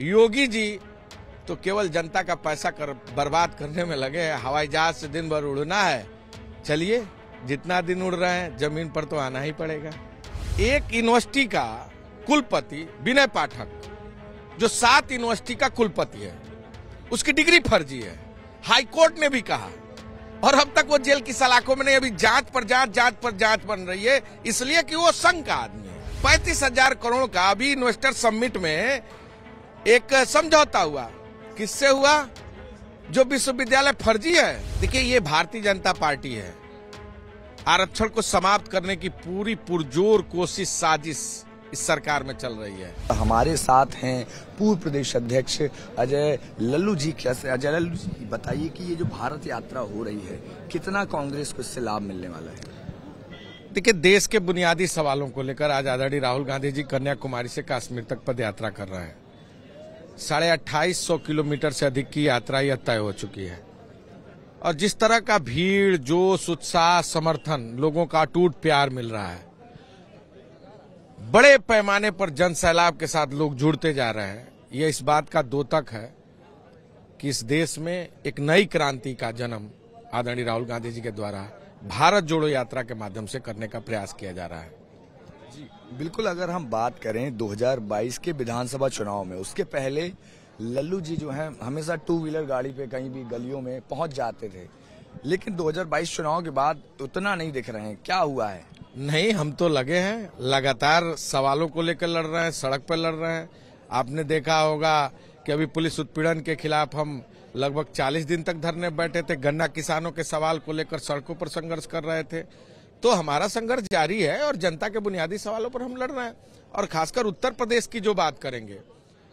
योगी जी तो केवल जनता का पैसा कर बर्बाद करने में लगे हैं हवाई जहाज से दिन भर उड़ना है चलिए जितना दिन उड़ रहे हैं जमीन पर तो आना ही पड़ेगा एक यूनिवर्सिटी का कुलपति विनय पाठक जो सात यूनिवर्सिटी का कुलपति है उसकी डिग्री फर्जी है हाईकोर्ट ने भी कहा और अब तक वो जेल की सलाखों में नहीं अभी जांच पर जांच जांच पर जांच बन रही है इसलिए कि वो संघ का आदमी है पैंतीस हजार करोड़ का अभी इन्वेस्टर समिट में एक समझौता हुआ किससे हुआ जो विश्वविद्यालय फर्जी है देखिए ये भारतीय जनता पार्टी है आरक्षण को समाप्त करने की पूरी पुरजोर कोशिश साजिश इस सरकार में चल रही है हमारे साथ हैं पूर्व प्रदेश अध्यक्ष अजय लल्लू जी कैसे अजय लल्लू जी बताइए कि ये जो भारत यात्रा हो रही है कितना कांग्रेस को इससे लाभ मिलने वाला है देखिए देश के बुनियादी सवालों को लेकर आज आजादी राहुल गांधी जी कन्याकुमारी से कश्मीर तक पद यात्रा कर रहे हैं साढ़े अट्ठाईस सौ किलोमीटर से अधिक की यात्रा यह तय हो चुकी है और जिस तरह का भीड़ जोश उत्साह समर्थन लोगों का अटूट प्यार मिल रहा है बड़े पैमाने पर जन सैलाब के साथ लोग जुड़ते जा रहे हैं यह इस बात का दोतक है कि इस देश में एक नई क्रांति का जन्म आदरणीय राहुल गांधी जी के द्वारा भारत जोड़ो यात्रा के माध्यम से करने का प्रयास किया जा रहा है जी बिल्कुल अगर हम बात करें 2022 के विधानसभा चुनाव में उसके पहले लल्लू जी जो हैं हमेशा टू व्हीलर गाड़ी पे कहीं भी गलियों में पहुंच जाते थे लेकिन 2022 चुनाव के बाद उतना नहीं दिख रहे हैं क्या हुआ है नहीं हम तो लगे हैं लगातार सवालों को लेकर लड़ रहे हैं सड़क पर लड़ रहे हैं आपने देखा होगा कि अभी पुलिस उत्पीड़न के खिलाफ हम लगभग 40 दिन तक धरने बैठे थे गन्ना किसानों के सवाल को लेकर सड़कों पर संघर्ष कर रहे थे तो हमारा संघर्ष जारी है और जनता के बुनियादी सवालों पर हम लड़ रहे हैं और खासकर उत्तर प्रदेश की जो बात करेंगे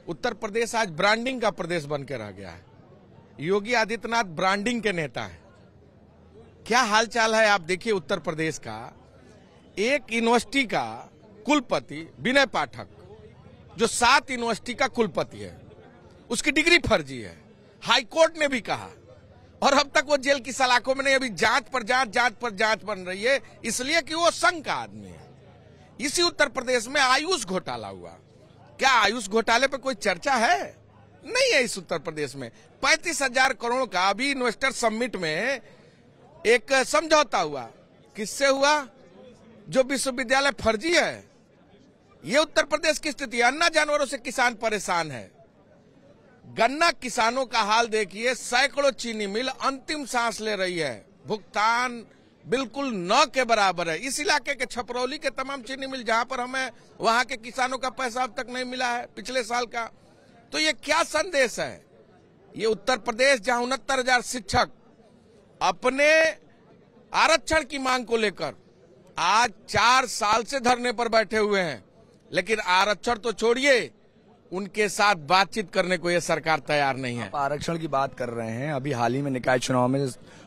उत्तर प्रदेश आज ब्रांडिंग का प्रदेश बन के रह गया है योगी आदित्यनाथ ब्रांडिंग के नेता है क्या हालचाल है आप देखिए उत्तर प्रदेश का एक यूनिवर्सिटी का कुलपति विनय पाठक जो सात यूनिवर्सिटी का कुलपति है उसकी डिग्री फर्जी है हाईकोर्ट ने भी कहा और अब तक वो जेल की सलाखों में नहीं अभी जांच पर जांच जांच पर जांच बन रही है इसलिए कि वो संघ का आदमी है इसी उत्तर प्रदेश में आयुष घोटाला हुआ क्या आयुष घोटाले पर कोई चर्चा है नहीं है इस उत्तर प्रदेश में पैंतीस हजार करोड़ का अभी इन्वेस्टर समिट में एक समझौता हुआ किससे हुआ जो विश्वविद्यालय फर्जी है ये उत्तर प्रदेश की स्थिति अन्ना जानवरों से किसान परेशान है गन्ना किसानों का हाल देखिए सैकड़ों चीनी मिल अंतिम सांस ले रही है भुगतान बिल्कुल न के बराबर है इस इलाके के छपरौली के तमाम चीनी मिल जहां पर हमें वहां के किसानों का पैसा अब तक नहीं मिला है पिछले साल का तो ये क्या संदेश है ये उत्तर प्रदेश जहां उनहत्तर हजार शिक्षक अपने आरक्षण की मांग को लेकर आज चार साल से धरने पर बैठे हुए हैं लेकिन आरक्षण तो छोड़िए उनके साथ बातचीत करने को यह सरकार तैयार नहीं है आरक्षण की बात कर रहे हैं अभी हाल ही में निकाय चुनाव में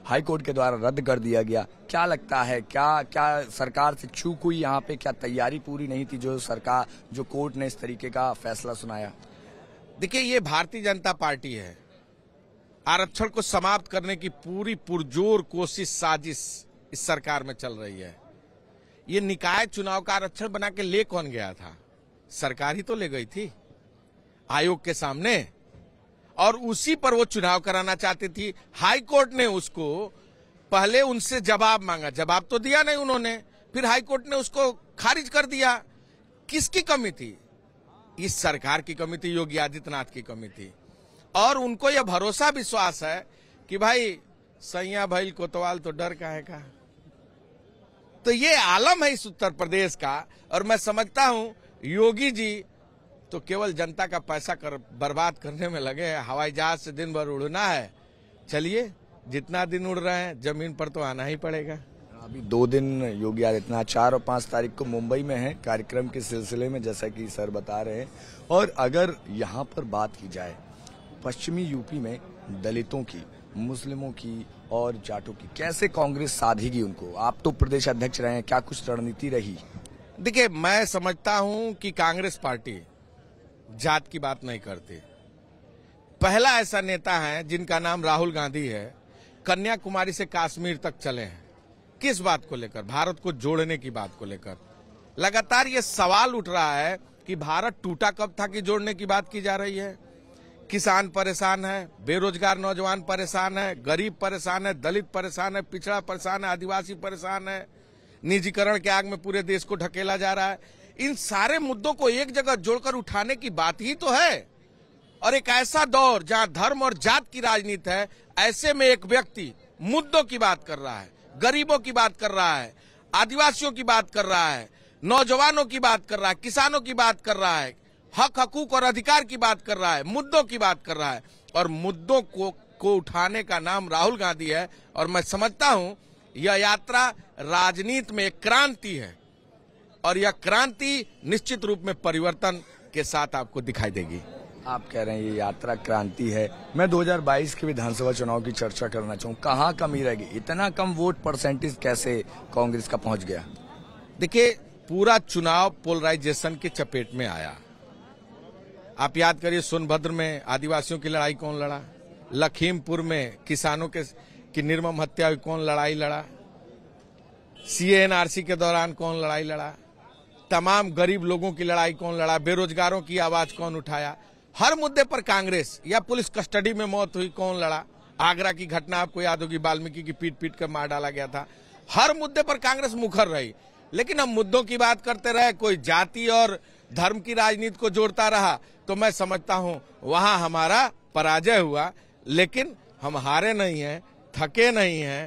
हाई कोर्ट के द्वारा रद्द कर दिया गया क्या लगता है क्या क्या सरकार से चूक हुई यहाँ पे क्या तैयारी पूरी नहीं थी जो सरकार जो कोर्ट ने इस तरीके का फैसला सुनाया देखिए ये भारतीय जनता पार्टी है आरक्षण को समाप्त करने की पूरी पुरजोर कोशिश साजिश इस सरकार में चल रही है ये निकाय चुनाव का आरक्षण बना के ले कौन गया था सरकार ही तो ले गई थी आयोग के सामने और उसी पर वो चुनाव कराना चाहती थी हाई कोर्ट ने उसको पहले उनसे जवाब मांगा जवाब तो दिया नहीं उन्होंने फिर हाई कोर्ट ने उसको खारिज कर दिया किसकी कमी थी इस सरकार की कमी थी योगी आदित्यनाथ की कमी थी और उनको यह भरोसा विश्वास है कि भाई सैया भाई कोतवाल तो डर का है का तो ये आलम है इस उत्तर प्रदेश का और मैं समझता हूं योगी जी तो केवल जनता का पैसा कर बर्बाद करने में लगे हैं हवाई जहाज से दिन भर उड़ना है चलिए जितना दिन उड़ रहे हैं जमीन पर तो आना ही पड़ेगा अभी दो दिन योगी आदित्यनाथ चार और पाँच तारीख को मुंबई में है कार्यक्रम के सिलसिले में जैसा कि सर बता रहे हैं और अगर यहाँ पर बात की जाए पश्चिमी यूपी में दलितों की मुस्लिमों की और जाटों की कैसे कांग्रेस साधेगी उनको आप तो प्रदेश अध्यक्ष रहे हैं क्या कुछ रणनीति रही देखिये मैं समझता हूँ कि कांग्रेस पार्टी जात की बात नहीं करते पहला ऐसा नेता है जिनका नाम राहुल गांधी है कन्याकुमारी से काश्मीर तक चले हैं किस बात को लेकर भारत को जोड़ने की बात को लेकर लगातार ये सवाल उठ रहा है कि भारत टूटा कब था कि जोड़ने की बात की जा रही है किसान परेशान है बेरोजगार नौजवान परेशान है गरीब परेशान है दलित परेशान है पिछड़ा परेशान है आदिवासी परेशान है निजीकरण के आग में पूरे देश को ढकेला जा रहा है इन सारे मुद्दों को एक जगह जोड़कर उठाने की बात ही तो है और एक ऐसा दौर जहां धर्म और जात की राजनीति है ऐसे में एक व्यक्ति मुद्दों की बात कर रहा है गरीबों की बात कर रहा है आदिवासियों की बात कर रहा है नौजवानों की बात कर रहा है किसानों की बात कर रहा है हक हकूक और अधिकार की बात कर रहा है मुद्दों की बात कर रहा है और मुद्दों को को उठाने का नाम राहुल गांधी है और मैं समझता हूं यह यात्रा राजनीति में क्रांति है और यह क्रांति निश्चित रूप में परिवर्तन के साथ आपको दिखाई देगी आप कह रहे हैं ये यात्रा क्रांति है मैं 2022 के विधानसभा चुनाव की चर्चा करना चाहूँ कहाँ कमी रहेगी इतना कम वोट परसेंटेज कैसे कांग्रेस का पहुंच गया देखिए पूरा चुनाव पोलराइजेशन के चपेट में आया आप याद करिए सोनभद्र में आदिवासियों की लड़ाई कौन लड़ा लखीमपुर में किसानों के की निर्मम हत्या कौन लड़ाई लड़ा सीएनआरसी के दौरान कौन लड़ाई लड़ा तमाम गरीब लोगों की लड़ाई कौन लड़ा बेरोजगारों की आवाज कौन उठाया हर मुद्दे पर कांग्रेस या पुलिस कस्टडी में मौत हुई कौन लड़ा आगरा की घटना आपको याद होगी वाल्मीकि की पीट पीट कर मार डाला गया था हर मुद्दे पर कांग्रेस मुखर रही लेकिन हम मुद्दों की बात करते रहे कोई जाति और धर्म की राजनीति को जोड़ता रहा तो मैं समझता हूँ वहां हमारा पराजय हुआ लेकिन हम हारे नहीं है थके नहीं है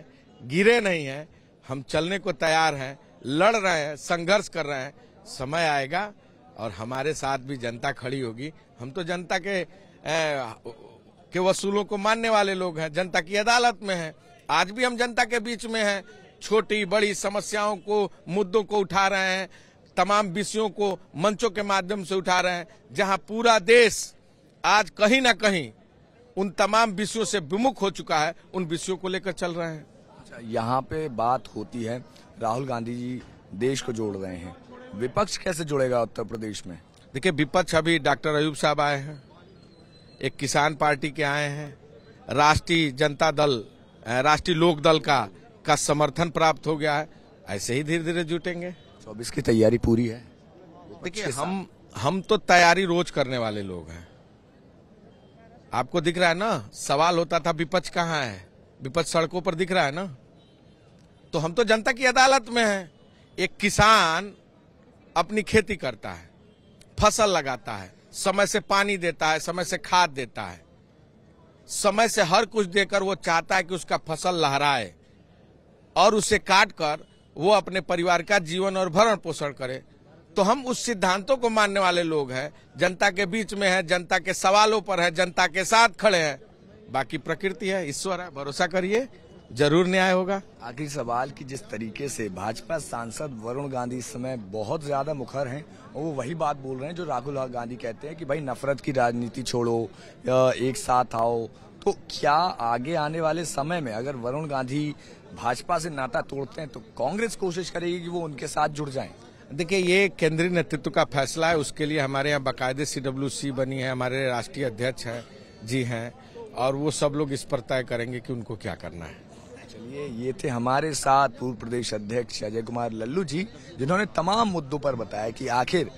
गिरे नहीं है हम चलने को तैयार हैं लड़ रहे हैं संघर्ष कर रहे हैं समय आएगा और हमारे साथ भी जनता खड़ी होगी हम तो जनता के ए, के वसूलों को मानने वाले लोग हैं जनता की अदालत में हैं आज भी हम जनता के बीच में हैं छोटी बड़ी समस्याओं को मुद्दों को उठा रहे हैं तमाम विषयों को मंचों के माध्यम से उठा रहे हैं जहां पूरा देश आज कहीं ना कहीं उन तमाम विषयों से विमुख हो चुका है उन विषयों को लेकर चल रहे हैं अच्छा, यहाँ पे बात होती है राहुल गांधी जी देश को जोड़ रहे हैं विपक्ष कैसे जुड़ेगा उत्तर प्रदेश में देखिए विपक्ष अभी डॉक्टर अयूब साहब आए हैं एक किसान पार्टी के आए हैं राष्ट्रीय जनता दल राष्ट्रीय लोक दल का का समर्थन प्राप्त हो गया है ऐसे ही धीरे धीरे जुटेंगे चौबीस की तैयारी पूरी है देखिए हम हम तो तैयारी रोज करने वाले लोग हैं आपको दिख रहा है ना सवाल होता था विपक्ष कहाँ है विपक्ष सड़कों पर दिख रहा है ना तो हम तो जनता की अदालत में हैं एक किसान अपनी खेती करता है फसल लगाता है समय से पानी देता है समय से खाद देता है समय से हर कुछ देकर वो चाहता है कि उसका फसल लहराए और उसे काट कर वो अपने परिवार का जीवन और भरण पोषण करे तो हम उस सिद्धांतों को मानने वाले लोग हैं जनता के बीच में है जनता के सवालों पर है जनता के साथ खड़े हैं बाकी प्रकृति है ईश्वर है भरोसा करिए जरूर न्याय होगा आखिरी सवाल कि जिस तरीके से भाजपा सांसद वरुण गांधी इस समय बहुत ज्यादा मुखर हैं और वो वही बात बोल रहे हैं जो राहुल गांधी कहते हैं कि भाई नफरत की राजनीति छोड़ो एक साथ आओ तो क्या आगे आने वाले समय में अगर वरुण गांधी भाजपा से नाता तोड़ते हैं तो कांग्रेस कोशिश करेगी कि वो उनके साथ जुड़ जाए देखिए ये केंद्रीय नेतृत्व का फैसला है उसके लिए हमारे यहाँ बाकायदे सी बनी है हमारे राष्ट्रीय अध्यक्ष हैं जी हैं और वो सब लोग इस पर तय करेंगे कि उनको क्या करना है चलिए ये थे हमारे साथ पूर्व प्रदेश अध्यक्ष अजय कुमार लल्लू जी जिन्होंने तमाम मुद्दों पर बताया कि आखिर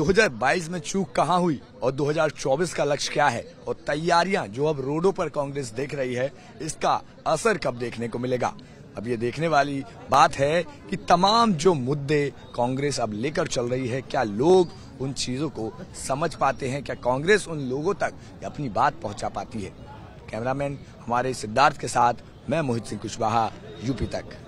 2022 में चूक कहाँ हुई और 2024 का लक्ष्य क्या है और तैयारियां जो अब रोडों पर कांग्रेस देख रही है इसका असर कब देखने को मिलेगा अब ये देखने वाली बात है कि तमाम जो मुद्दे कांग्रेस अब लेकर चल रही है क्या लोग उन चीजों को समझ पाते हैं क्या कांग्रेस उन लोगों तक अपनी बात पहुंचा पाती है कैमरामैन हमारे सिद्धार्थ के साथ मैं मोहित सिंह कुशवाहा यूपी तक